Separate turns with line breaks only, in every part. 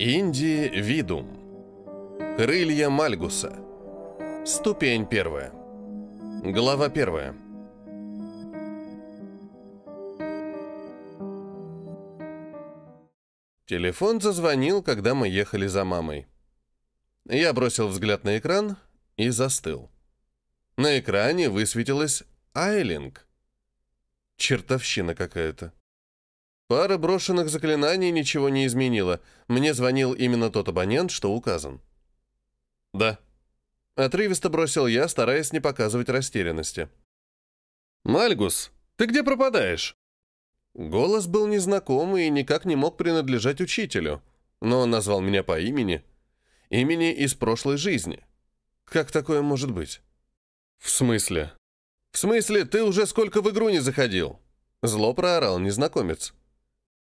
Инди Видум. Крылья Мальгуса. Ступень первая. Глава первая. Телефон зазвонил, когда мы ехали за мамой. Я бросил взгляд на экран и застыл. На экране высветилась Айлинг. Чертовщина какая-то. Пара брошенных заклинаний ничего не изменила. Мне звонил именно тот абонент, что указан. «Да». Отрывисто бросил я, стараясь не показывать растерянности. «Мальгус, ты где пропадаешь?» Голос был незнакомый и никак не мог принадлежать учителю, но он назвал меня по имени. Имени из прошлой жизни. Как такое может быть? «В смысле?» «В смысле, ты уже сколько в игру не заходил?» Зло проорал незнакомец.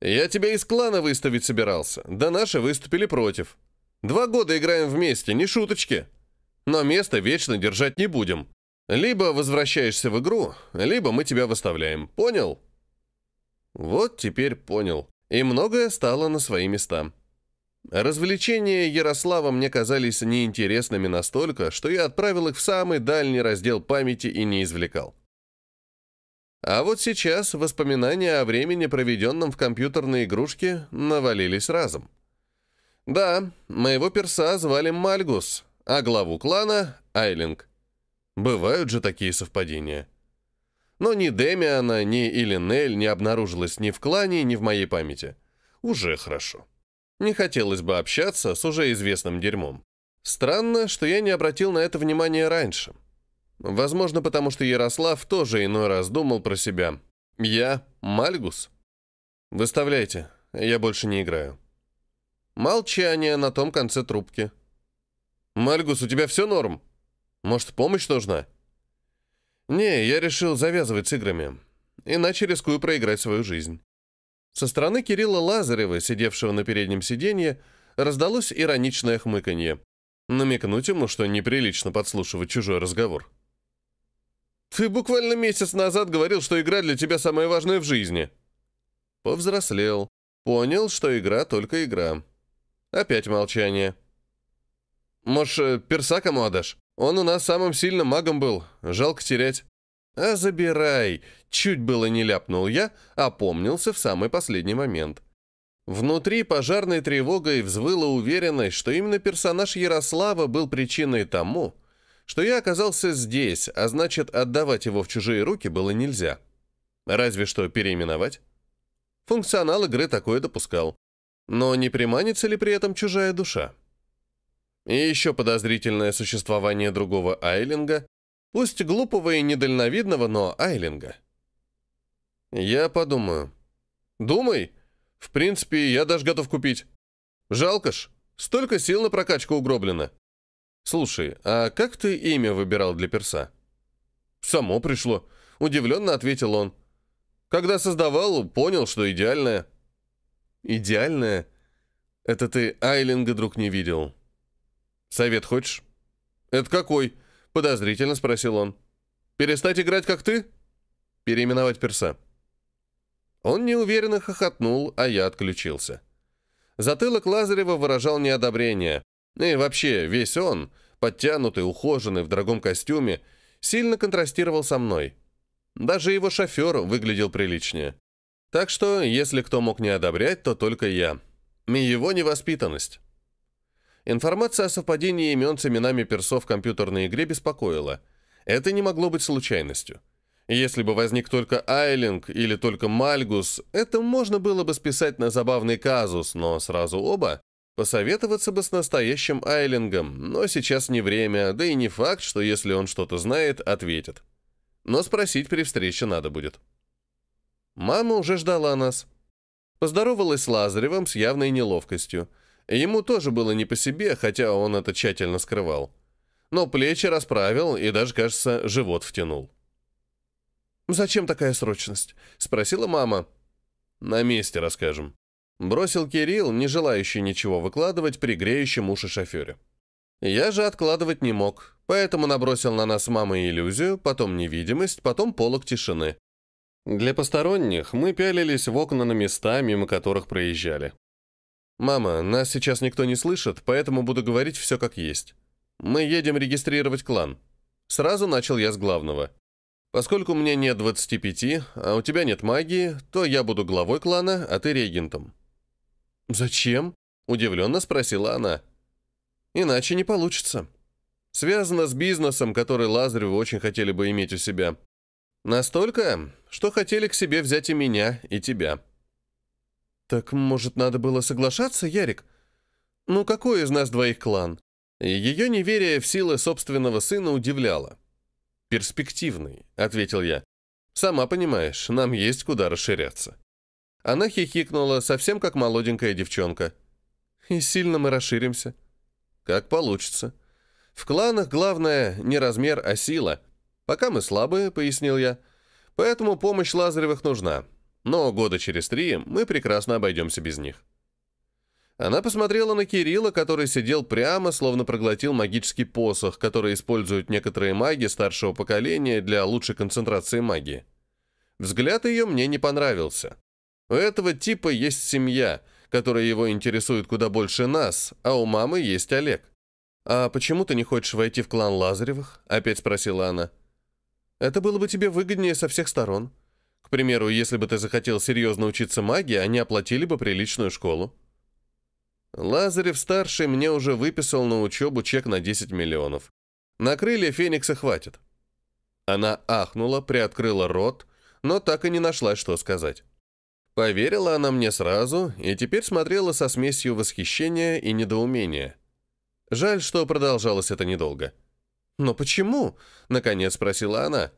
Я тебя из клана выставить собирался, да наши выступили против. Два года играем вместе, не шуточки. Но место вечно держать не будем. Либо возвращаешься в игру, либо мы тебя выставляем. Понял? Вот теперь понял. И многое стало на свои места. Развлечения Ярослава мне казались неинтересными настолько, что я отправил их в самый дальний раздел памяти и не извлекал. А вот сейчас воспоминания о времени, проведенном в компьютерной игрушке, навалились разом. Да, моего перса звали Мальгус, а главу клана — Айлинг. Бывают же такие совпадения. Но ни Демиана, ни Илинель не обнаружилось ни в клане, ни в моей памяти. Уже хорошо. Не хотелось бы общаться с уже известным дерьмом. Странно, что я не обратил на это внимания раньше. Возможно, потому что Ярослав тоже иной раз думал про себя. Я Мальгус? Выставляйте, я больше не играю. Молчание на том конце трубки. Мальгус, у тебя все норм? Может, помощь нужна? Не, я решил завязывать с играми, иначе рискую проиграть свою жизнь. Со стороны Кирилла Лазарева, сидевшего на переднем сиденье, раздалось ироничное хмыканье. Намекнуть ему, что неприлично подслушивать чужой разговор. Ты буквально месяц назад говорил, что игра для тебя самая важная в жизни. Повзрослел. Понял, что игра только игра. Опять молчание. Может, э, перса кому отдашь? Он у нас самым сильным магом был. Жалко терять. А забирай. Чуть было не ляпнул я, опомнился в самый последний момент. Внутри пожарной тревогой взвыла уверенность, что именно персонаж Ярослава был причиной тому, что я оказался здесь, а значит, отдавать его в чужие руки было нельзя. Разве что переименовать. Функционал игры такое допускал. Но не приманится ли при этом чужая душа? И еще подозрительное существование другого Айлинга, пусть глупого и недальновидного, но Айлинга. Я подумаю. Думай. В принципе, я даже готов купить. Жалко ж, столько сил на прокачку угроблено. «Слушай, а как ты имя выбирал для перса?» «Само пришло», — удивленно ответил он. «Когда создавал, понял, что идеальное». «Идеальное? Это ты Айлинга, друг, не видел». «Совет хочешь?» «Это какой?» — подозрительно спросил он. «Перестать играть, как ты?» «Переименовать перса». Он неуверенно хохотнул, а я отключился. Затылок Лазарева выражал неодобрение. Ну и вообще, весь он, подтянутый, ухоженный, в дорогом костюме, сильно контрастировал со мной. Даже его шофер выглядел приличнее. Так что, если кто мог не одобрять, то только я. И его невоспитанность. Информация о совпадении имен с именами персов в компьютерной игре беспокоила. Это не могло быть случайностью. Если бы возник только Айлинг или только Мальгус, это можно было бы списать на забавный казус, но сразу оба Посоветоваться бы с настоящим Айлингом, но сейчас не время, да и не факт, что если он что-то знает, ответит. Но спросить при встрече надо будет. Мама уже ждала нас. Поздоровалась с Лазаревым с явной неловкостью. Ему тоже было не по себе, хотя он это тщательно скрывал. Но плечи расправил и даже, кажется, живот втянул. «Зачем такая срочность?» — спросила мама. «На месте расскажем», Бросил Кирилл, не желающий ничего выкладывать при греющем уши шофере. Я же откладывать не мог, поэтому набросил на нас мамы иллюзию, потом невидимость, потом полог тишины. Для посторонних мы пялились в окна на места, мимо которых проезжали. «Мама, нас сейчас никто не слышит, поэтому буду говорить все как есть. Мы едем регистрировать клан». Сразу начал я с главного. «Поскольку мне нет 25, а у тебя нет магии, то я буду главой клана, а ты регентом. «Зачем?» – удивленно спросила она. «Иначе не получится. Связано с бизнесом, который Лазаревы очень хотели бы иметь у себя. Настолько, что хотели к себе взять и меня, и тебя». «Так, может, надо было соглашаться, Ярик? Ну, какой из нас двоих клан?» Ее неверие в силы собственного сына удивляло. «Перспективный», — ответил я. «Сама понимаешь, нам есть куда расширяться». Она хихикнула, совсем как молоденькая девчонка. «И сильно мы расширимся». «Как получится. В кланах главное не размер, а сила. Пока мы слабые», — пояснил я. «Поэтому помощь Лазаревых нужна. Но года через три мы прекрасно обойдемся без них». Она посмотрела на Кирилла, который сидел прямо, словно проглотил магический посох, который используют некоторые маги старшего поколения для лучшей концентрации магии. Взгляд ее мне не понравился. У этого типа есть семья, которая его интересует куда больше нас, а у мамы есть Олег. «А почему ты не хочешь войти в клан Лазаревых?» — опять спросила она. «Это было бы тебе выгоднее со всех сторон. К примеру, если бы ты захотел серьезно учиться магии, они оплатили бы приличную школу». Лазарев-старший мне уже выписал на учебу чек на 10 миллионов. На крылья Феникса хватит. Она ахнула, приоткрыла рот, но так и не нашла, что сказать. Поверила она мне сразу и теперь смотрела со смесью восхищения и недоумения. Жаль, что продолжалось это недолго. «Но почему?» — наконец спросила она.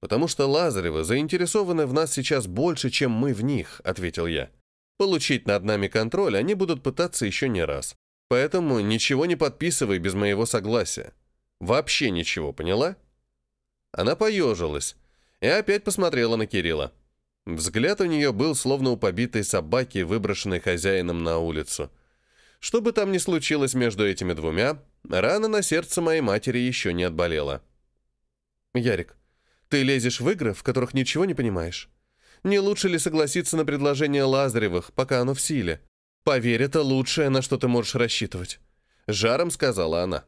«Потому что Лазарева заинтересованы в нас сейчас больше, чем мы в них», — ответил я. «Получить над нами контроль они будут пытаться еще не раз. Поэтому ничего не подписывай без моего согласия. Вообще ничего, поняла?» Она поежилась и опять посмотрела на Кирилла. Взгляд у нее был словно у побитой собаки, выброшенной хозяином на улицу. Что бы там ни случилось между этими двумя, рана на сердце моей матери еще не отболела. «Ярик, ты лезешь в игры, в которых ничего не понимаешь. Не лучше ли согласиться на предложение Лазаревых, пока оно в силе? Поверь, это лучшее, на что ты можешь рассчитывать», — жаром сказала она.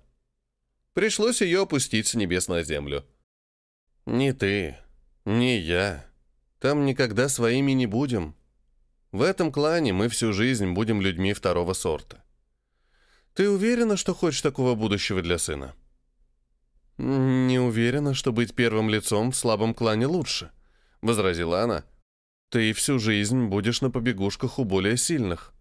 Пришлось ее опустить с небес на землю. «Не ты, не я», там никогда своими не будем. В этом клане мы всю жизнь будем людьми второго сорта. Ты уверена, что хочешь такого будущего для сына? Не уверена, что быть первым лицом в слабом клане лучше, возразила она. Ты всю жизнь будешь на побегушках у более сильных.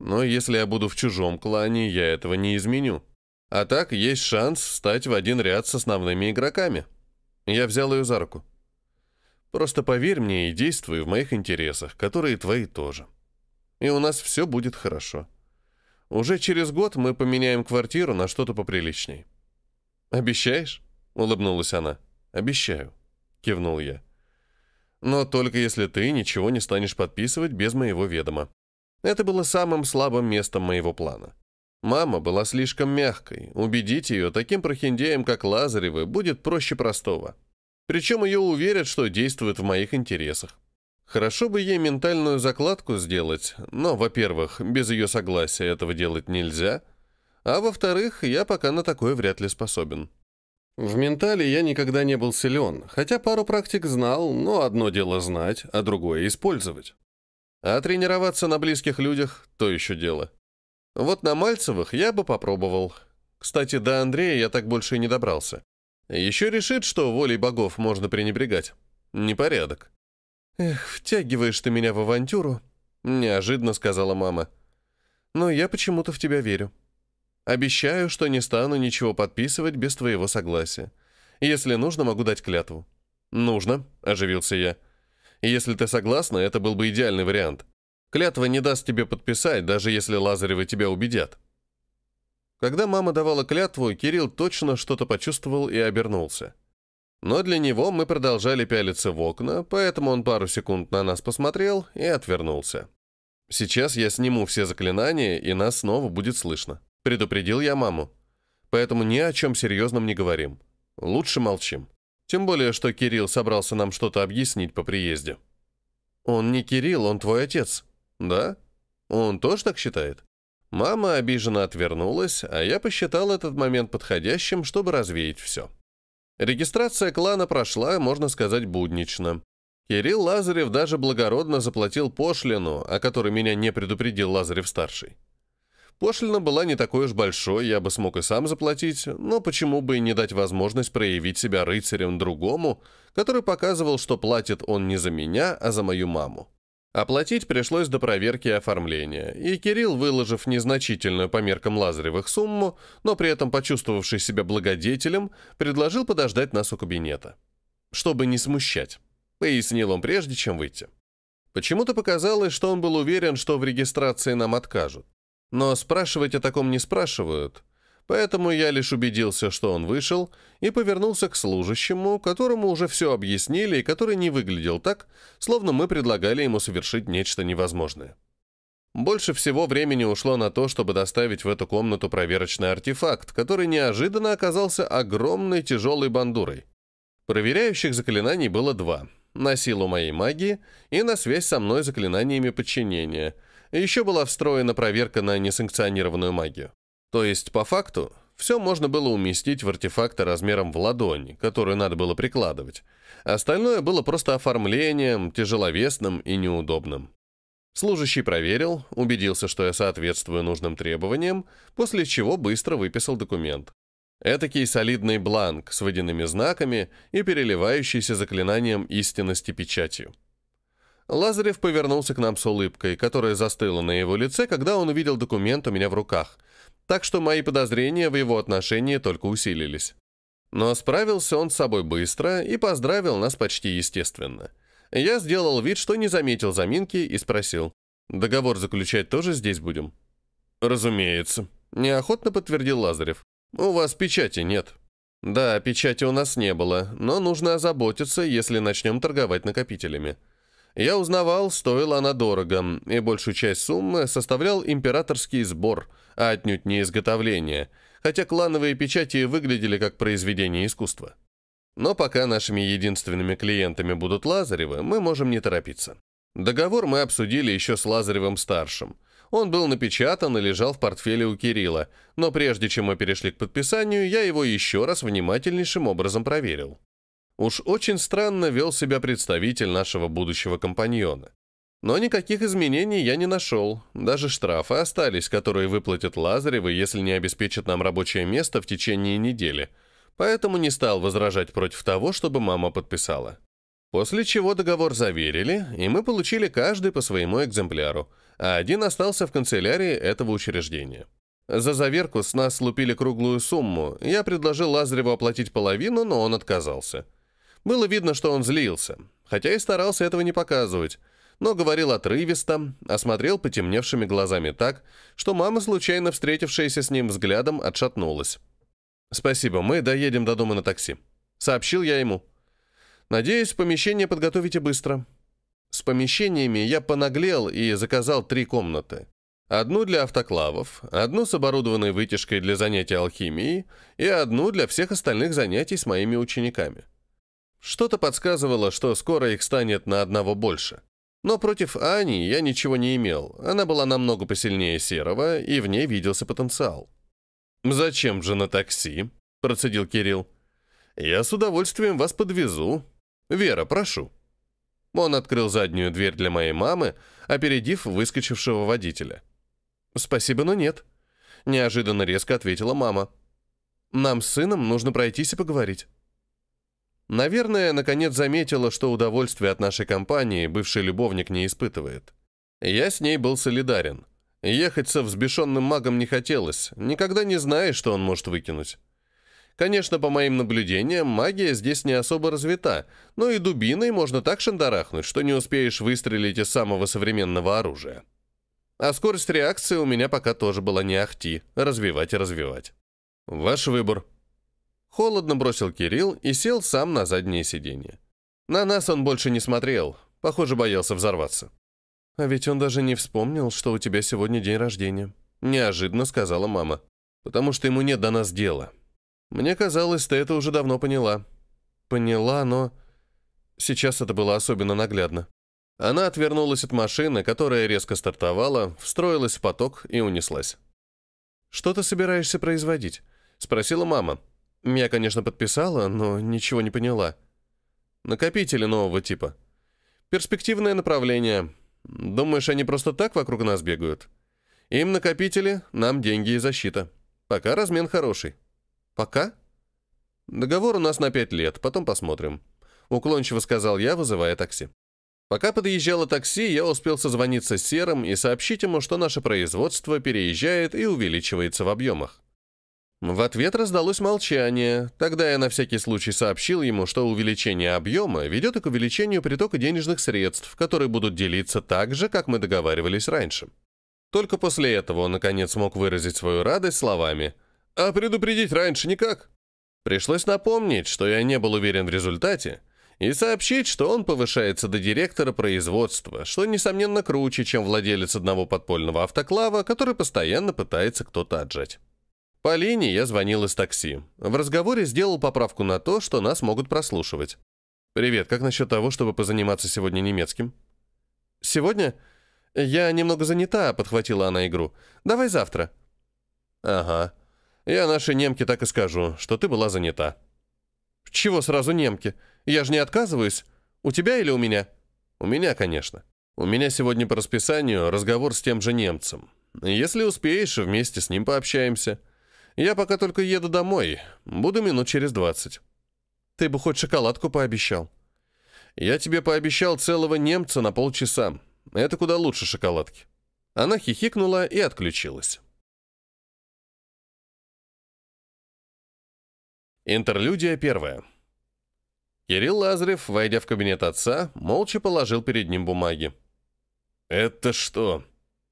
Но если я буду в чужом клане, я этого не изменю. А так есть шанс встать в один ряд с основными игроками. Я взял ее за руку. Просто поверь мне и действуй в моих интересах, которые твои тоже. И у нас все будет хорошо. Уже через год мы поменяем квартиру на что-то поприличней». «Обещаешь?» — улыбнулась она. «Обещаю», — кивнул я. «Но только если ты ничего не станешь подписывать без моего ведома». Это было самым слабым местом моего плана. Мама была слишком мягкой. Убедить ее таким прохиндеем, как Лазаревы, будет проще простого. Причем ее уверят, что действует в моих интересах. Хорошо бы ей ментальную закладку сделать, но, во-первых, без ее согласия этого делать нельзя, а во-вторых, я пока на такое вряд ли способен. В ментале я никогда не был силен, хотя пару практик знал, но одно дело знать, а другое использовать. А тренироваться на близких людях – то еще дело. Вот на Мальцевых я бы попробовал. Кстати, до Андрея я так больше и не добрался. Еще решит, что волей богов можно пренебрегать. Непорядок. «Эх, втягиваешь ты меня в авантюру», — неожиданно сказала мама. «Но я почему-то в тебя верю. Обещаю, что не стану ничего подписывать без твоего согласия. Если нужно, могу дать клятву». «Нужно», — оживился я. «Если ты согласна, это был бы идеальный вариант. Клятва не даст тебе подписать, даже если Лазаревы тебя убедят». Когда мама давала клятву, Кирилл точно что-то почувствовал и обернулся. Но для него мы продолжали пялиться в окна, поэтому он пару секунд на нас посмотрел и отвернулся. «Сейчас я сниму все заклинания, и нас снова будет слышно», — предупредил я маму. «Поэтому ни о чем серьезном не говорим. Лучше молчим. Тем более, что Кирилл собрался нам что-то объяснить по приезде». «Он не Кирилл, он твой отец». «Да? Он тоже так считает?» Мама обиженно отвернулась, а я посчитал этот момент подходящим, чтобы развеять все. Регистрация клана прошла, можно сказать, буднично. Кирилл Лазарев даже благородно заплатил пошлину, о которой меня не предупредил Лазарев-старший. Пошлина была не такой уж большой, я бы смог и сам заплатить, но почему бы и не дать возможность проявить себя рыцарем другому, который показывал, что платит он не за меня, а за мою маму. Оплатить пришлось до проверки оформления, и Кирилл, выложив незначительную по меркам Лазаревых сумму, но при этом почувствовавший себя благодетелем, предложил подождать нас у кабинета. «Чтобы не смущать», — пояснил он прежде, чем выйти. Почему-то показалось, что он был уверен, что в регистрации нам откажут. Но спрашивать о таком не спрашивают, Поэтому я лишь убедился, что он вышел, и повернулся к служащему, которому уже все объяснили и который не выглядел так, словно мы предлагали ему совершить нечто невозможное. Больше всего времени ушло на то, чтобы доставить в эту комнату проверочный артефакт, который неожиданно оказался огромной тяжелой бандурой. Проверяющих заклинаний было два — на силу моей магии и на связь со мной заклинаниями подчинения. Еще была встроена проверка на несанкционированную магию. То есть, по факту, все можно было уместить в артефакты размером в ладонь, которую надо было прикладывать. Остальное было просто оформлением, тяжеловесным и неудобным. Служащий проверил, убедился, что я соответствую нужным требованиям, после чего быстро выписал документ. Этакий солидный бланк с водяными знаками и переливающийся заклинанием истинности печатью. Лазарев повернулся к нам с улыбкой, которая застыла на его лице, когда он увидел документ у меня в руках, так что мои подозрения в его отношении только усилились. Но справился он с собой быстро и поздравил нас почти естественно. Я сделал вид, что не заметил заминки и спросил, «Договор заключать тоже здесь будем?» «Разумеется», — неохотно подтвердил Лазарев. «У вас печати нет». «Да, печати у нас не было, но нужно озаботиться, если начнем торговать накопителями». Я узнавал, стоила она дорого, и большую часть суммы составлял императорский сбор — а отнюдь не изготовление, хотя клановые печати выглядели как произведение искусства. Но пока нашими единственными клиентами будут Лазаревы, мы можем не торопиться. Договор мы обсудили еще с Лазаревым-старшим. Он был напечатан и лежал в портфеле у Кирилла, но прежде чем мы перешли к подписанию, я его еще раз внимательнейшим образом проверил. Уж очень странно вел себя представитель нашего будущего компаньона. Но никаких изменений я не нашел. Даже штрафы остались, которые выплатят Лазаревы, если не обеспечат нам рабочее место в течение недели. Поэтому не стал возражать против того, чтобы мама подписала. После чего договор заверили, и мы получили каждый по своему экземпляру, а один остался в канцелярии этого учреждения. За заверку с нас слупили круглую сумму. Я предложил Лазареву оплатить половину, но он отказался. Было видно, что он злился, хотя и старался этого не показывать но говорил отрывисто, осмотрел потемневшими глазами так, что мама, случайно встретившаяся с ним взглядом, отшатнулась. «Спасибо, мы доедем до дома на такси», — сообщил я ему. «Надеюсь, помещение подготовите быстро». С помещениями я понаглел и заказал три комнаты. Одну для автоклавов, одну с оборудованной вытяжкой для занятий алхимией и одну для всех остальных занятий с моими учениками. Что-то подсказывало, что скоро их станет на одного больше. Но против Ани я ничего не имел. Она была намного посильнее Серого, и в ней виделся потенциал. «Зачем же на такси?» – процедил Кирилл. «Я с удовольствием вас подвезу. Вера, прошу». Он открыл заднюю дверь для моей мамы, опередив выскочившего водителя. «Спасибо, но нет», – неожиданно резко ответила мама. «Нам с сыном нужно пройтись и поговорить». Наверное, наконец заметила, что удовольствия от нашей компании бывший любовник не испытывает. Я с ней был солидарен. Ехать со взбешенным магом не хотелось, никогда не знаешь, что он может выкинуть. Конечно, по моим наблюдениям, магия здесь не особо развита, но и дубиной можно так шандарахнуть, что не успеешь выстрелить из самого современного оружия. А скорость реакции у меня пока тоже была не ахти, развивать и развивать. Ваш выбор, Холодно бросил Кирилл и сел сам на заднее сиденье. На нас он больше не смотрел, похоже, боялся взорваться. «А ведь он даже не вспомнил, что у тебя сегодня день рождения», — неожиданно сказала мама. «Потому что ему нет до нас дела. Мне казалось, ты это уже давно поняла». «Поняла, но...» Сейчас это было особенно наглядно. Она отвернулась от машины, которая резко стартовала, встроилась в поток и унеслась. «Что ты собираешься производить?» — спросила мама. Я, конечно, подписала, но ничего не поняла. Накопители нового типа. Перспективное направление. Думаешь, они просто так вокруг нас бегают? Им накопители, нам деньги и защита. Пока размен хороший. Пока? Договор у нас на пять лет, потом посмотрим. Уклончиво сказал я, вызывая такси. Пока подъезжало такси, я успел созвониться с Серым и сообщить ему, что наше производство переезжает и увеличивается в объемах. В ответ раздалось молчание. Тогда я на всякий случай сообщил ему, что увеличение объема ведет и к увеличению притока денежных средств, которые будут делиться так же, как мы договаривались раньше. Только после этого он, наконец, смог выразить свою радость словами «А предупредить раньше никак». Пришлось напомнить, что я не был уверен в результате, и сообщить, что он повышается до директора производства, что, несомненно, круче, чем владелец одного подпольного автоклава, который постоянно пытается кто-то отжать. По линии я звонил из такси. В разговоре сделал поправку на то, что нас могут прослушивать. «Привет, как насчет того, чтобы позаниматься сегодня немецким?» «Сегодня? Я немного занята», — подхватила она игру. «Давай завтра». «Ага. Я нашей немке так и скажу, что ты была занята». «Чего сразу немки? Я же не отказываюсь. У тебя или у меня?» «У меня, конечно. У меня сегодня по расписанию разговор с тем же немцем. Если успеешь, вместе с ним пообщаемся». Я пока только еду домой. Буду минут через двадцать. Ты бы хоть шоколадку пообещал. Я тебе пообещал целого немца на полчаса. Это куда лучше шоколадки. Она хихикнула и отключилась. Интерлюдия первая. Кирилл Лазарев, войдя в кабинет отца, молча положил перед ним бумаги. «Это что?»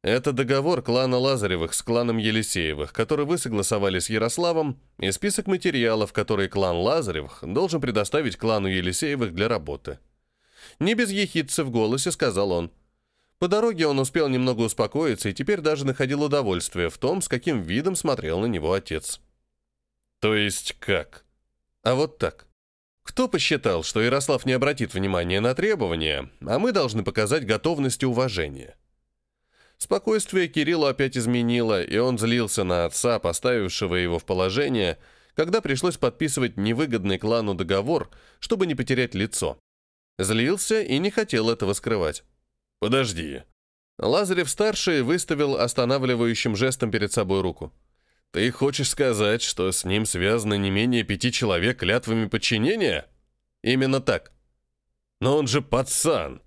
Это договор клана Лазаревых с кланом Елисеевых, который вы согласовали с Ярославом, и список материалов, которые клан Лазаревых должен предоставить клану Елисеевых для работы. Не без ехидца в голосе сказал он. По дороге он успел немного успокоиться и теперь даже находил удовольствие в том, с каким видом смотрел на него отец. То есть как? А вот так. Кто посчитал, что Ярослав не обратит внимания на требования, а мы должны показать готовность и уважение? Спокойствие Кирилла опять изменило, и он злился на отца, поставившего его в положение, когда пришлось подписывать невыгодный клану договор, чтобы не потерять лицо. Злился и не хотел этого скрывать. «Подожди». Лазарев-старший выставил останавливающим жестом перед собой руку. «Ты хочешь сказать, что с ним связано не менее пяти человек клятвами подчинения?» «Именно так». «Но он же пацан!»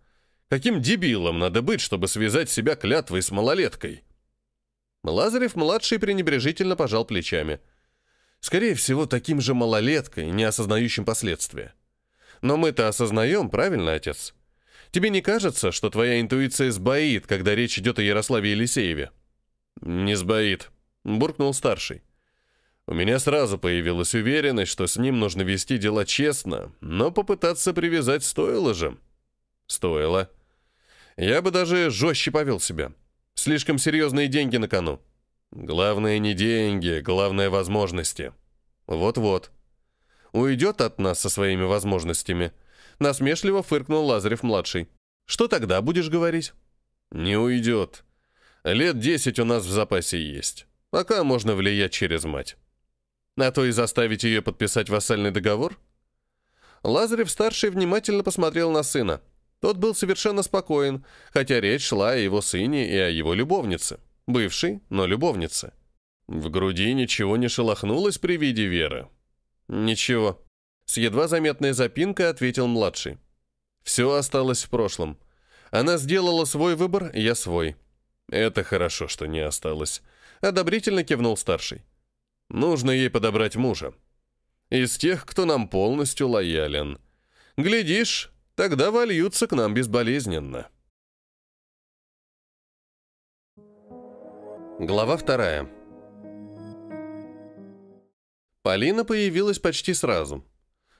Каким дебилом надо быть, чтобы связать себя клятвой с малолеткой? Лазарев-младший пренебрежительно пожал плечами. Скорее всего, таким же малолеткой, не осознающим последствия. Но мы-то осознаем, правильно, отец? Тебе не кажется, что твоя интуиция сбоит, когда речь идет о Ярославе Елисееве? Не сбоит, буркнул старший. У меня сразу появилась уверенность, что с ним нужно вести дела честно, но попытаться привязать стоило же. Стоило. Я бы даже жестче повел себя. Слишком серьезные деньги на кону. Главное не деньги, главное возможности. Вот-вот. Уйдет от нас со своими возможностями. Насмешливо фыркнул Лазарев-младший. Что тогда будешь говорить? Не уйдет. Лет десять у нас в запасе есть. Пока можно влиять через мать. А то и заставить ее подписать вассальный договор? Лазарев-старший внимательно посмотрел на сына. Тот был совершенно спокоен, хотя речь шла о его сыне и о его любовнице. Бывшей, но любовнице. В груди ничего не шелохнулось при виде Веры. «Ничего», — с едва заметной запинкой ответил младший. «Все осталось в прошлом. Она сделала свой выбор, я свой». «Это хорошо, что не осталось», — одобрительно кивнул старший. «Нужно ей подобрать мужа. Из тех, кто нам полностью лоялен. Глядишь, Тогда вольются к нам безболезненно. Глава вторая. Полина появилась почти сразу.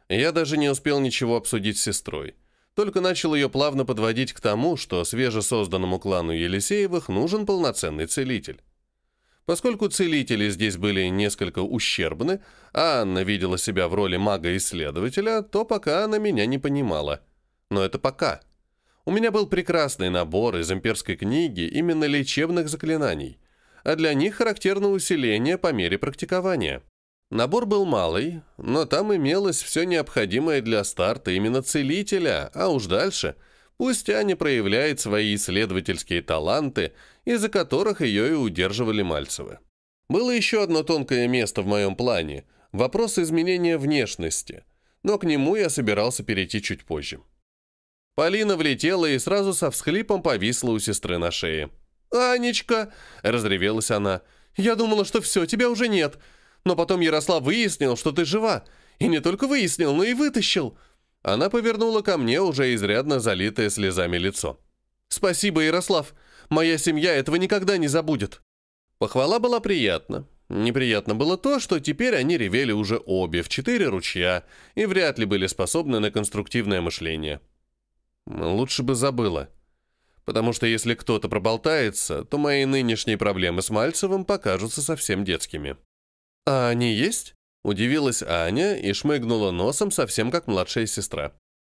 Я даже не успел ничего обсудить с сестрой. Только начал ее плавно подводить к тому, что свежесозданному клану Елисеевых нужен полноценный целитель. Поскольку целители здесь были несколько ущербны, а Анна видела себя в роли мага-исследователя, то пока она меня не понимала – но это пока. У меня был прекрасный набор из имперской книги именно лечебных заклинаний, а для них характерно усиление по мере практикования. Набор был малый, но там имелось все необходимое для старта именно целителя, а уж дальше пусть Аня проявляет свои исследовательские таланты, из-за которых ее и удерживали Мальцевы. Было еще одно тонкое место в моем плане – вопрос изменения внешности, но к нему я собирался перейти чуть позже. Полина влетела и сразу со всхлипом повисла у сестры на шее. «Анечка!» — разревелась она. «Я думала, что все, тебя уже нет. Но потом Ярослав выяснил, что ты жива. И не только выяснил, но и вытащил». Она повернула ко мне уже изрядно залитое слезами лицо. «Спасибо, Ярослав. Моя семья этого никогда не забудет». Похвала была приятна. Неприятно было то, что теперь они ревели уже обе в четыре ручья и вряд ли были способны на конструктивное мышление. Лучше бы забыла. Потому что если кто-то проболтается, то мои нынешние проблемы с Мальцевым покажутся совсем детскими. «А они есть?» – удивилась Аня и шмыгнула носом совсем как младшая сестра.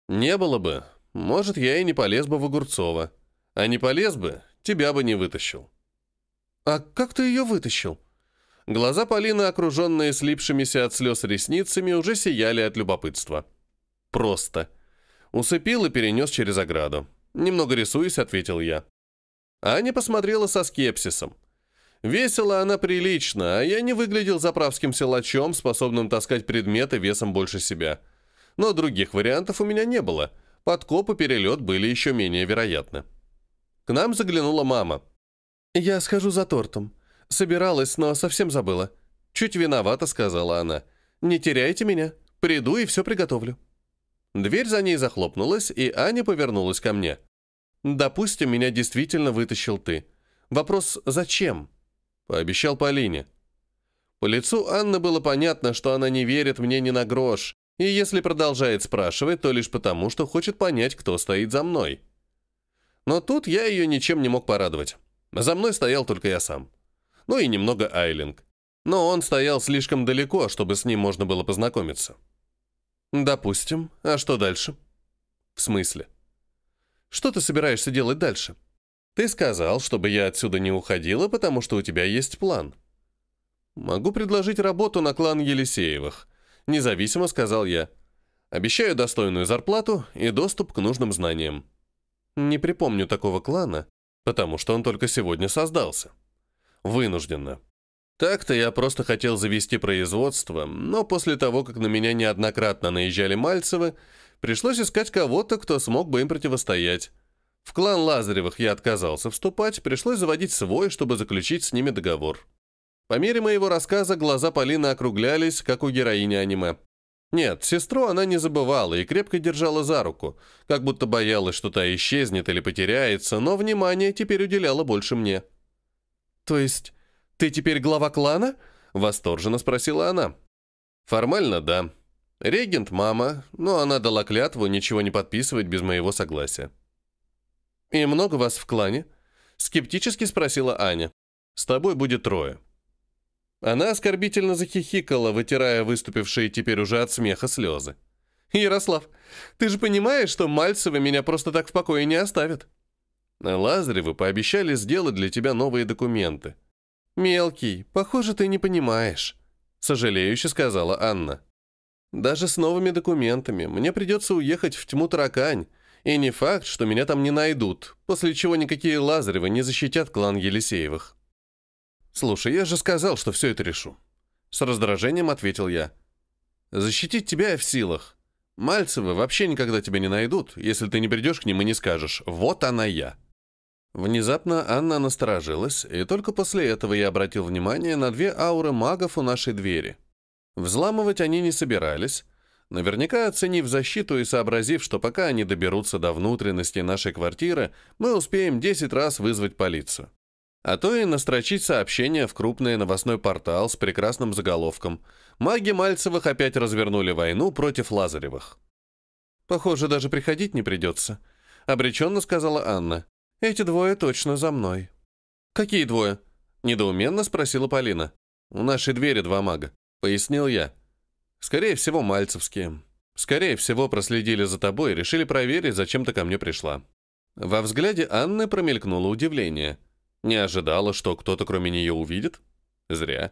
«Не было бы. Может, я и не полез бы в Огурцова. А не полез бы, тебя бы не вытащил». «А как ты ее вытащил?» Глаза Полины, окруженные слипшимися от слез ресницами, уже сияли от любопытства. «Просто». Усыпил и перенес через ограду. Немного рисуясь, ответил я. Аня посмотрела со скепсисом. Весела она прилично, а я не выглядел заправским силачом, способным таскать предметы весом больше себя. Но других вариантов у меня не было. Подкоп и перелет были еще менее вероятны. К нам заглянула мама. «Я схожу за тортом. Собиралась, но совсем забыла. Чуть виновата», — сказала она. «Не теряйте меня. Приду и все приготовлю». Дверь за ней захлопнулась, и Аня повернулась ко мне. «Допустим, меня действительно вытащил ты. Вопрос «зачем?» Пообещал Полине. По лицу Анны было понятно, что она не верит мне ни на грош, и если продолжает спрашивать, то лишь потому, что хочет понять, кто стоит за мной. Но тут я ее ничем не мог порадовать. За мной стоял только я сам. Ну и немного Айлинг. Но он стоял слишком далеко, чтобы с ним можно было познакомиться. Допустим. А что дальше? В смысле? Что ты собираешься делать дальше? Ты сказал, чтобы я отсюда не уходила, потому что у тебя есть план. Могу предложить работу на клан Елисеевых. Независимо, сказал я. Обещаю достойную зарплату и доступ к нужным знаниям. Не припомню такого клана, потому что он только сегодня создался. Вынужденно. Так-то я просто хотел завести производство, но после того, как на меня неоднократно наезжали Мальцевы, пришлось искать кого-то, кто смог бы им противостоять. В клан Лазаревых я отказался вступать, пришлось заводить свой, чтобы заключить с ними договор. По мере моего рассказа глаза Полины округлялись, как у героини аниме. Нет, сестру она не забывала и крепко держала за руку, как будто боялась, что та исчезнет или потеряется, но внимание теперь уделяла больше мне. То есть «Ты теперь глава клана?» — восторженно спросила она. «Формально, да. Регент — мама, но она дала клятву ничего не подписывать без моего согласия». «И много вас в клане?» — скептически спросила Аня. «С тобой будет трое». Она оскорбительно захихикала, вытирая выступившие теперь уже от смеха слезы. «Ярослав, ты же понимаешь, что Мальцевы меня просто так в покое не оставят?» «Лазаревы пообещали сделать для тебя новые документы», «Мелкий, похоже, ты не понимаешь», — сожалеюще сказала Анна. «Даже с новыми документами мне придется уехать в тьму таракань, и не факт, что меня там не найдут, после чего никакие Лазаревы не защитят клан Елисеевых». «Слушай, я же сказал, что все это решу». С раздражением ответил я. «Защитить тебя я в силах. Мальцевы вообще никогда тебя не найдут, если ты не придешь к ним и не скажешь «Вот она я». Внезапно Анна насторожилась, и только после этого я обратил внимание на две ауры магов у нашей двери. Взламывать они не собирались, Наверняка оценив защиту и сообразив, что пока они доберутся до внутренности нашей квартиры, мы успеем 10 раз вызвать полицию. А то и настрочить сообщение в крупный новостной портал с прекрасным заголовком «Маги Мальцевых опять развернули войну против Лазаревых». «Похоже, даже приходить не придется», — обреченно сказала Анна. Эти двое точно за мной». «Какие двое?» — недоуменно спросила Полина. «У нашей двери два мага», — пояснил я. «Скорее всего, мальцевские. Скорее всего, проследили за тобой и решили проверить, зачем ты ко мне пришла». Во взгляде Анны промелькнуло удивление. Не ожидала, что кто-то кроме нее увидит? Зря.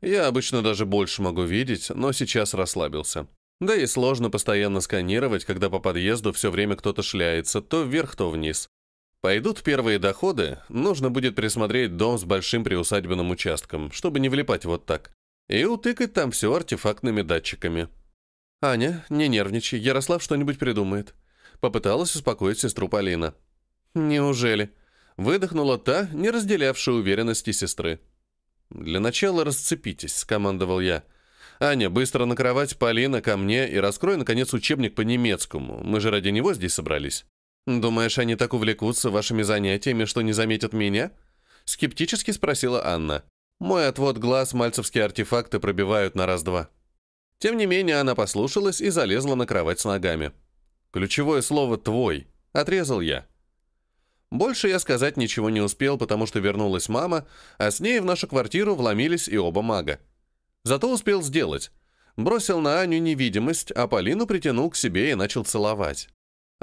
Я обычно даже больше могу видеть, но сейчас расслабился. Да и сложно постоянно сканировать, когда по подъезду все время кто-то шляется, то вверх, то вниз. Пойдут первые доходы, нужно будет присмотреть дом с большим приусадебным участком, чтобы не влипать вот так, и утыкать там все артефактными датчиками. «Аня, не нервничай, Ярослав что-нибудь придумает», — попыталась успокоить сестру Полина. «Неужели?» — выдохнула та, не разделявшая уверенности сестры. «Для начала расцепитесь», — скомандовал я. «Аня, быстро на кровать, Полина, ко мне, и раскрой, наконец, учебник по немецкому. Мы же ради него здесь собрались». «Думаешь, они так увлекутся вашими занятиями, что не заметят меня?» Скептически спросила Анна. Мой отвод глаз мальцевские артефакты пробивают на раз-два. Тем не менее, она послушалась и залезла на кровать с ногами. Ключевое слово «твой» отрезал я. Больше я сказать ничего не успел, потому что вернулась мама, а с ней в нашу квартиру вломились и оба мага. Зато успел сделать. Бросил на Аню невидимость, а Полину притянул к себе и начал целовать.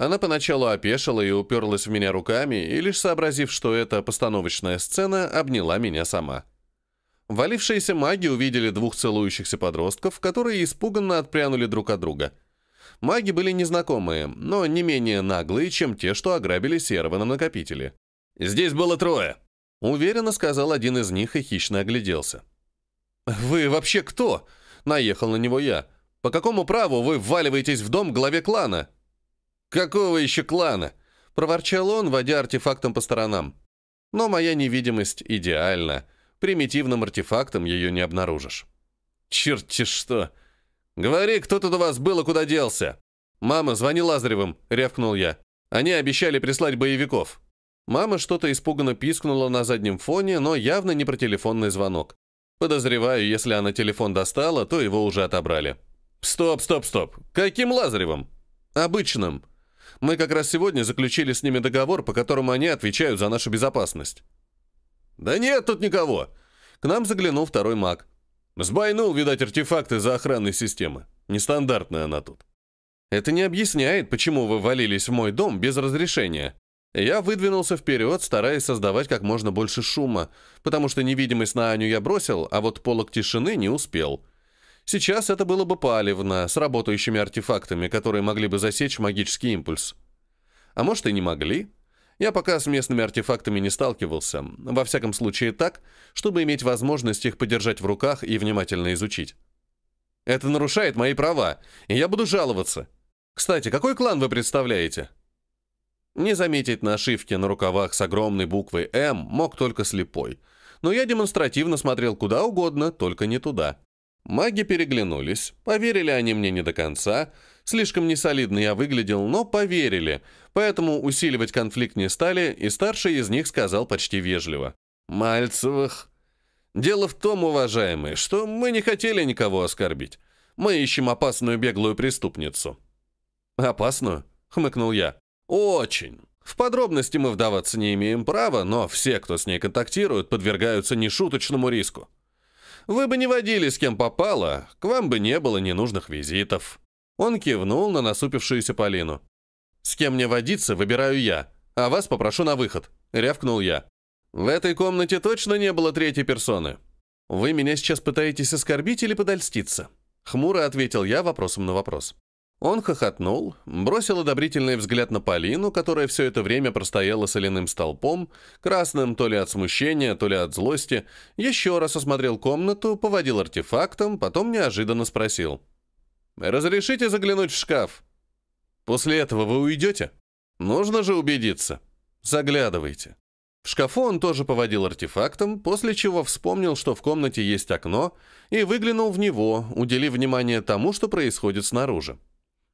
Она поначалу опешила и уперлась в меня руками, и лишь сообразив, что это постановочная сцена, обняла меня сама. Валившиеся маги увидели двух целующихся подростков, которые испуганно отпрянули друг от друга. Маги были незнакомые, но не менее наглые, чем те, что ограбили серого на накопителе. «Здесь было трое», — уверенно сказал один из них и хищно огляделся. «Вы вообще кто?» — наехал на него я. «По какому праву вы вваливаетесь в дом главе клана?» «Какого еще клана?» — проворчал он, водя артефактом по сторонам. «Но моя невидимость идеальна. Примитивным артефактом ее не обнаружишь». «Черти что!» «Говори, кто тут у вас был и куда делся?» «Мама, звони Лазаревым», — рявкнул я. «Они обещали прислать боевиков». Мама что-то испуганно пискнула на заднем фоне, но явно не про телефонный звонок. Подозреваю, если она телефон достала, то его уже отобрали. «Стоп, стоп, стоп! Каким Лазаревым?» «Обычным. Мы как раз сегодня заключили с ними договор, по которому они отвечают за нашу безопасность». «Да нет тут никого!» К нам заглянул второй маг. Сбайнул, видать, артефакты за охранной системы. Нестандартная она тут. Это не объясняет, почему вы валились в мой дом без разрешения. Я выдвинулся вперед, стараясь создавать как можно больше шума, потому что невидимость на Аню я бросил, а вот полок тишины не успел. Сейчас это было бы палевно, с работающими артефактами, которые могли бы засечь магический импульс. А может и не могли. Я пока с местными артефактами не сталкивался, во всяком случае так, чтобы иметь возможность их подержать в руках и внимательно изучить. Это нарушает мои права, и я буду жаловаться. Кстати, какой клан вы представляете? Не заметить нашивки на рукавах с огромной буквой «М» мог только слепой, но я демонстративно смотрел куда угодно, только не туда. Маги переглянулись, поверили они мне не до конца, слишком несолидно я выглядел, но поверили, поэтому усиливать конфликт не стали, и старший из них сказал почти вежливо. «Мальцевых, дело в том, уважаемые, что мы не хотели никого оскорбить. Мы ищем опасную беглую преступницу». «Опасную?» — хмыкнул я. «Очень. В подробности мы вдаваться не имеем права, но все, кто с ней контактирует, подвергаются нешуточному риску. Вы бы не водили с кем попало, к вам бы не было ненужных визитов». Он кивнул на насупившуюся Полину. «С кем мне водиться, выбираю я, а вас попрошу на выход», — рявкнул я. «В этой комнате точно не было третьей персоны. Вы меня сейчас пытаетесь оскорбить или подольститься?» Хмуро ответил я вопросом на вопрос. Он хохотнул, бросил одобрительный взгляд на Полину, которая все это время простояла соляным столпом, красным то ли от смущения, то ли от злости, еще раз осмотрел комнату, поводил артефактом, потом неожиданно спросил. «Разрешите заглянуть в шкаф? После этого вы уйдете? Нужно же убедиться. Заглядывайте». В шкафу он тоже поводил артефактом, после чего вспомнил, что в комнате есть окно, и выглянул в него, уделив внимание тому, что происходит снаружи.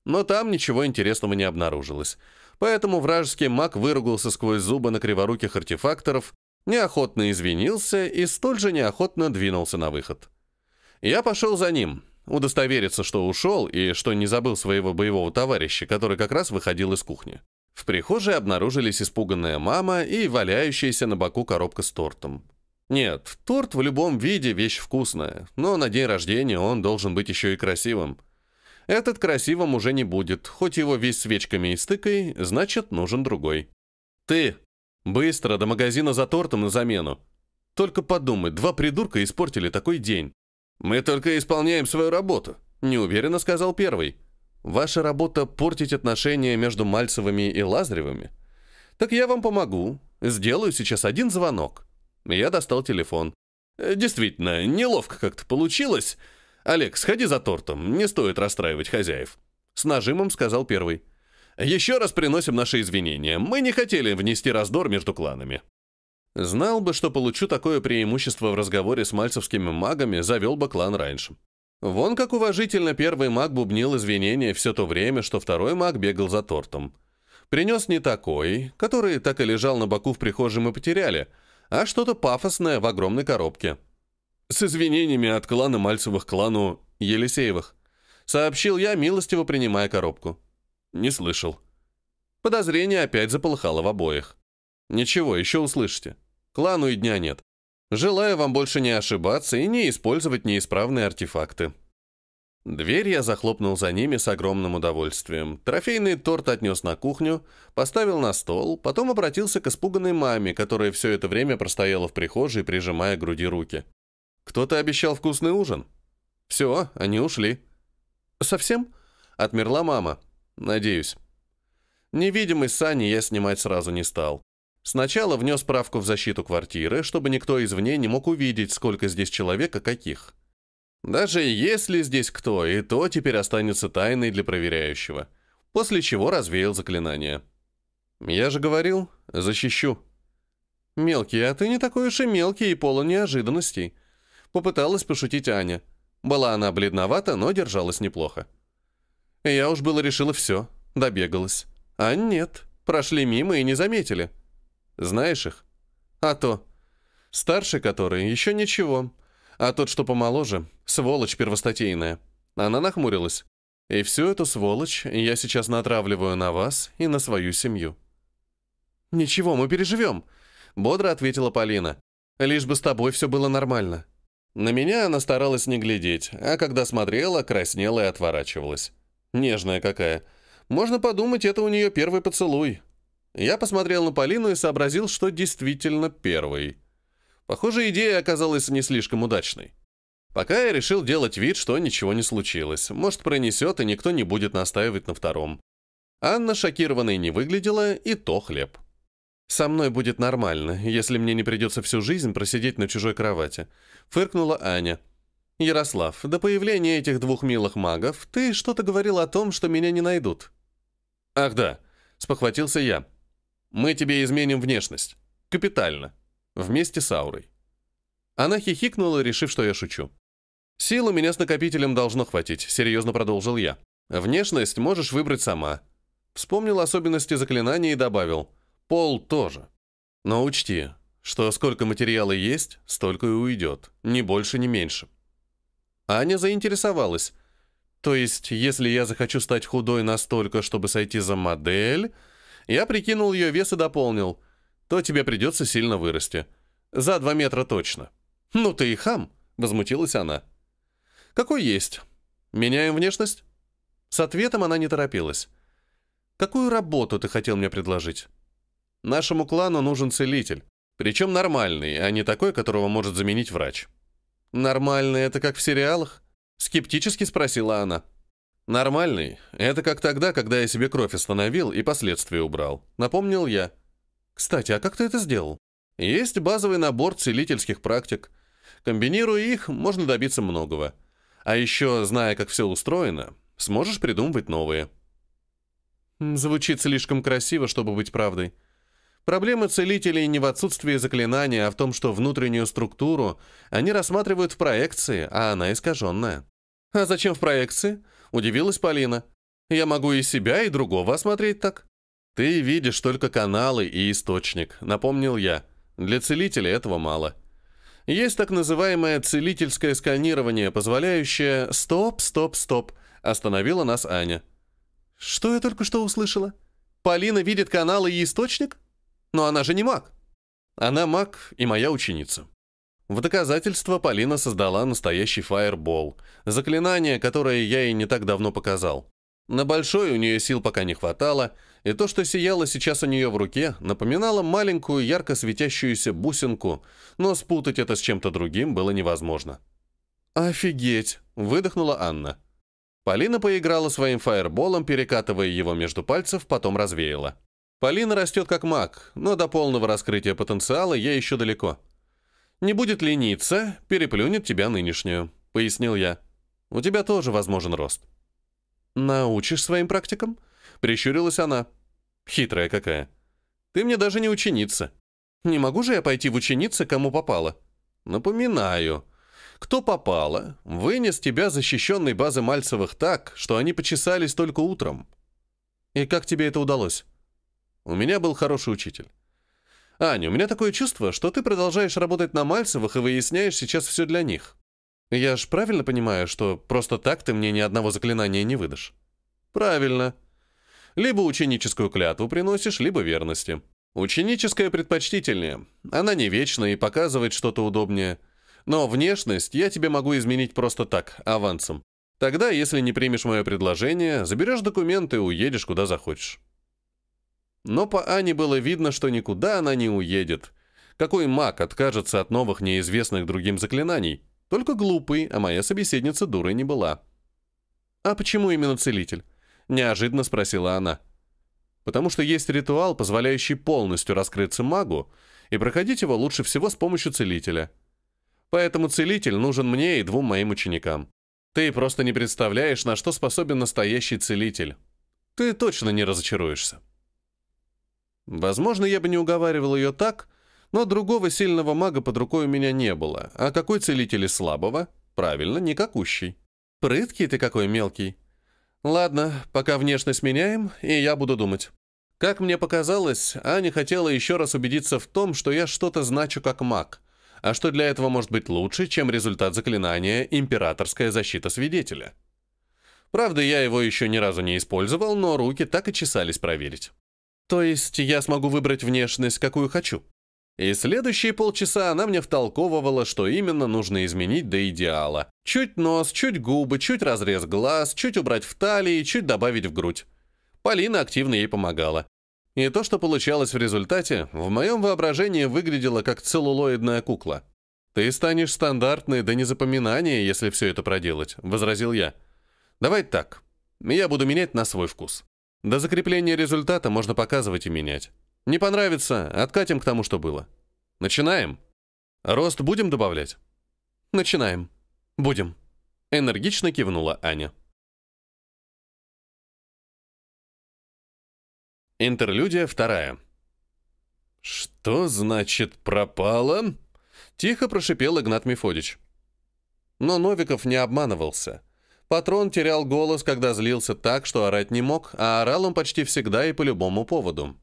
Но там ничего интересного не обнаружилось. Поэтому вражеский маг выругался сквозь зубы на криворуких артефакторов, неохотно извинился и столь же неохотно двинулся на выход. Я пошел за ним, удостовериться, что ушел и что не забыл своего боевого товарища, который как раз выходил из кухни. В прихожей обнаружились испуганная мама и валяющаяся на боку коробка с тортом. Нет, торт в любом виде вещь вкусная, но на день рождения он должен быть еще и красивым. Этот красивым уже не будет, хоть его весь свечками и стыкой, значит, нужен другой. Ты! Быстро, до магазина за тортом на замену. Только подумай, два придурка испортили такой день. Мы только исполняем свою работу, неуверенно сказал первый. Ваша работа портить отношения между Мальцевыми и Лазаревыми? Так я вам помогу. Сделаю сейчас один звонок. Я достал телефон. Э, действительно, неловко как-то получилось, «Олег, сходи за тортом, не стоит расстраивать хозяев», — с нажимом сказал первый. «Еще раз приносим наши извинения. Мы не хотели внести раздор между кланами». Знал бы, что получу такое преимущество в разговоре с мальцевскими магами, завел бы клан раньше. Вон как уважительно первый маг бубнил извинения все то время, что второй маг бегал за тортом. Принес не такой, который так и лежал на боку в прихожей мы потеряли, а что-то пафосное в огромной коробке с извинениями от клана Мальцевых клану Елисеевых. Сообщил я, милостиво принимая коробку. Не слышал. Подозрение опять заполыхало в обоих. Ничего, еще услышите. Клану и дня нет. Желаю вам больше не ошибаться и не использовать неисправные артефакты. Дверь я захлопнул за ними с огромным удовольствием. Трофейный торт отнес на кухню, поставил на стол, потом обратился к испуганной маме, которая все это время простояла в прихожей, прижимая к груди руки. Кто-то обещал вкусный ужин. Все, они ушли. Совсем? Отмерла мама. Надеюсь. Невидимый сани я снимать сразу не стал. Сначала внес справку в защиту квартиры, чтобы никто извне не мог увидеть, сколько здесь человек и каких. Даже если здесь кто, и то теперь останется тайной для проверяющего. После чего развеял заклинание. «Я же говорил, защищу». «Мелкий, а ты не такой уж и мелкий и полон неожиданностей», Попыталась пошутить Аня. Была она бледновата, но держалась неплохо. Я уж было решила все, добегалась. А нет, прошли мимо и не заметили. Знаешь их? А то. старший, который, еще ничего. А тот, что помоложе, сволочь первостатейная. Она нахмурилась. И всю эту сволочь я сейчас натравливаю на вас и на свою семью. «Ничего, мы переживем», — бодро ответила Полина. «Лишь бы с тобой все было нормально». На меня она старалась не глядеть, а когда смотрела, краснела и отворачивалась. Нежная какая. Можно подумать, это у нее первый поцелуй. Я посмотрел на Полину и сообразил, что действительно первый. Похоже, идея оказалась не слишком удачной. Пока я решил делать вид, что ничего не случилось. Может, пронесет, и никто не будет настаивать на втором. Анна шокированной не выглядела, и то хлеб. «Со мной будет нормально, если мне не придется всю жизнь просидеть на чужой кровати», — фыркнула Аня. «Ярослав, до появления этих двух милых магов ты что-то говорил о том, что меня не найдут». «Ах да», — спохватился я. «Мы тебе изменим внешность. Капитально. Вместе с аурой». Она хихикнула, решив, что я шучу. «Сил у меня с накопителем должно хватить», — серьезно продолжил я. «Внешность можешь выбрать сама». Вспомнил особенности заклинания и добавил. Пол тоже. Но учти, что сколько материала есть, столько и уйдет. Ни больше, ни меньше. Аня заинтересовалась. То есть, если я захочу стать худой настолько, чтобы сойти за модель, я прикинул ее вес и дополнил, то тебе придется сильно вырасти. За два метра точно. Ну ты и хам, возмутилась она. Какой есть? Меняем внешность? С ответом она не торопилась. Какую работу ты хотел мне предложить? Нашему клану нужен целитель. Причем нормальный, а не такой, которого может заменить врач. «Нормальный — это как в сериалах?» — скептически спросила она. «Нормальный — это как тогда, когда я себе кровь остановил и последствия убрал», — напомнил я. «Кстати, а как ты это сделал?» «Есть базовый набор целительских практик. Комбинируя их, можно добиться многого. А еще, зная, как все устроено, сможешь придумывать новые». «Звучит слишком красиво, чтобы быть правдой», Проблема целителей не в отсутствии заклинания, а в том, что внутреннюю структуру они рассматривают в проекции, а она искаженная. «А зачем в проекции?» – удивилась Полина. «Я могу и себя, и другого осмотреть так». «Ты видишь только каналы и источник», – напомнил я. «Для целителя этого мало». Есть так называемое целительское сканирование, позволяющее... «Стоп, стоп, стоп!» – остановила нас Аня. «Что я только что услышала? Полина видит каналы и источник?» Но она же не маг. Она маг и моя ученица. В доказательство Полина создала настоящий фаербол, заклинание, которое я ей не так давно показал. На большой у нее сил пока не хватало, и то, что сияло сейчас у нее в руке, напоминало маленькую ярко светящуюся бусинку, но спутать это с чем-то другим было невозможно. «Офигеть!» — выдохнула Анна. Полина поиграла своим фаерболом, перекатывая его между пальцев, потом развеяла. Полина растет как маг, но до полного раскрытия потенциала ей еще далеко. Не будет лениться, переплюнет тебя нынешнюю, пояснил я. У тебя тоже возможен рост. Научишь своим практикам? Прищурилась она. Хитрая какая. Ты мне даже не ученица. Не могу же я пойти в ученицы, кому попало? Напоминаю. Кто попало, вынес тебя защищенной базы Мальцевых так, что они почесались только утром. И как тебе это удалось? У меня был хороший учитель. Аня, у меня такое чувство, что ты продолжаешь работать на Мальцевых и выясняешь сейчас все для них. Я ж правильно понимаю, что просто так ты мне ни одного заклинания не выдашь? Правильно. Либо ученическую клятву приносишь, либо верности. Ученическая предпочтительнее. Она не вечна и показывает что-то удобнее. Но внешность я тебе могу изменить просто так, авансом. Тогда, если не примешь мое предложение, заберешь документы и уедешь куда захочешь. Но по Ане было видно, что никуда она не уедет. Какой маг откажется от новых неизвестных другим заклинаний? Только глупый, а моя собеседница дурой не была. «А почему именно целитель?» – неожиданно спросила она. «Потому что есть ритуал, позволяющий полностью раскрыться магу, и проходить его лучше всего с помощью целителя. Поэтому целитель нужен мне и двум моим ученикам. Ты просто не представляешь, на что способен настоящий целитель. Ты точно не разочаруешься». Возможно, я бы не уговаривал ее так, но другого сильного мага под рукой у меня не было. А какой целитель из слабого? Правильно, никакущий. Прыткий ты какой мелкий. Ладно, пока внешность меняем, и я буду думать. Как мне показалось, Аня хотела еще раз убедиться в том, что я что-то значу как маг, а что для этого может быть лучше, чем результат заклинания «Императорская защита свидетеля». Правда, я его еще ни разу не использовал, но руки так и чесались проверить. То есть я смогу выбрать внешность, какую хочу. И следующие полчаса она мне втолковывала, что именно нужно изменить до идеала. Чуть нос, чуть губы, чуть разрез глаз, чуть убрать в талии, чуть добавить в грудь. Полина активно ей помогала. И то, что получалось в результате, в моем воображении выглядело как целлулоидная кукла. «Ты станешь стандартной до незапоминания, если все это проделать», — возразил я. «Давай так. Я буду менять на свой вкус». До закрепления результата можно показывать и менять. Не понравится, откатим к тому, что было. Начинаем. Рост будем добавлять? Начинаем. Будем. Энергично кивнула Аня. Интерлюдия вторая. «Что значит пропало?» — тихо прошипел Игнат Мефодич. Но Новиков не обманывался. Патрон терял голос, когда злился так, что орать не мог, а орал он почти всегда и по любому поводу.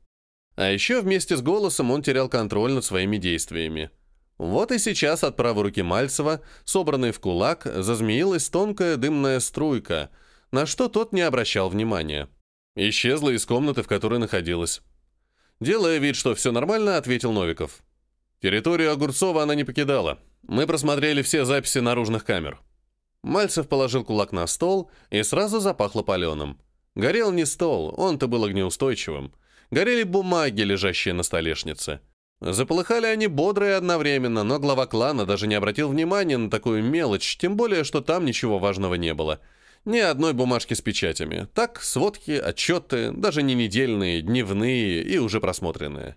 А еще вместе с голосом он терял контроль над своими действиями. Вот и сейчас от правой руки Мальцева, собранной в кулак, зазмеилась тонкая дымная струйка, на что тот не обращал внимания. Исчезла из комнаты, в которой находилась. Делая вид, что все нормально, ответил Новиков. Территорию Огурцова она не покидала. Мы просмотрели все записи наружных камер. Мальцев положил кулак на стол, и сразу запахло паленым. Горел не стол, он-то был огнеустойчивым. Горели бумаги, лежащие на столешнице. Заполыхали они бодро и одновременно, но глава клана даже не обратил внимания на такую мелочь, тем более, что там ничего важного не было. Ни одной бумажки с печатями. Так, сводки, отчеты, даже не недельные, дневные и уже просмотренные.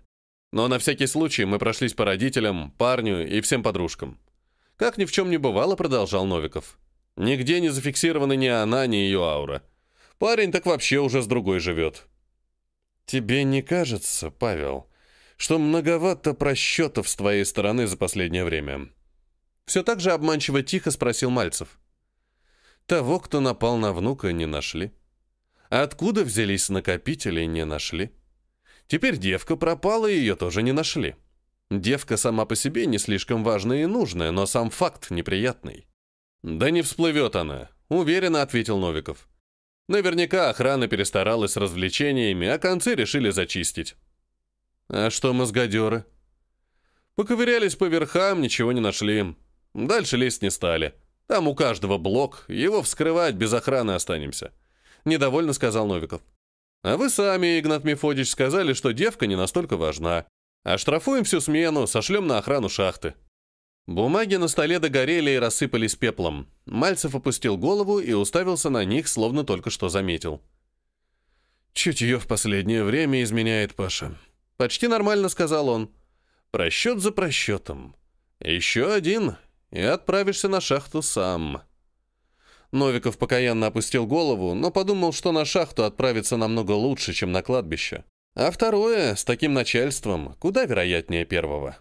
Но на всякий случай мы прошлись по родителям, парню и всем подружкам. Как ни в чем не бывало, продолжал Новиков. Нигде не зафиксированы ни она, ни ее аура. Парень так вообще уже с другой живет. Тебе не кажется, Павел, что многовато просчетов с твоей стороны за последнее время? Все так же обманчиво тихо спросил Мальцев. Того, кто напал на внука, не нашли. Откуда взялись накопители, не нашли. Теперь девка пропала, и ее тоже не нашли. Девка сама по себе не слишком важная и нужная, но сам факт неприятный. «Да не всплывет она», — уверенно ответил Новиков. «Наверняка охрана перестаралась с развлечениями, а концы решили зачистить». «А что мозгодеры?» «Поковырялись по верхам, ничего не нашли. Дальше лезть не стали. Там у каждого блок, его вскрывать без охраны останемся», — недовольно сказал Новиков. «А вы сами, Игнат Мефодич, сказали, что девка не настолько важна. А штрафуем всю смену, сошлем на охрану шахты». Бумаги на столе догорели и рассыпались пеплом. Мальцев опустил голову и уставился на них, словно только что заметил. «Чутье в последнее время изменяет Паша». «Почти нормально», — сказал он. «Просчет за просчетом. Еще один, и отправишься на шахту сам». Новиков покаянно опустил голову, но подумал, что на шахту отправиться намного лучше, чем на кладбище. А второе, с таким начальством, куда вероятнее первого.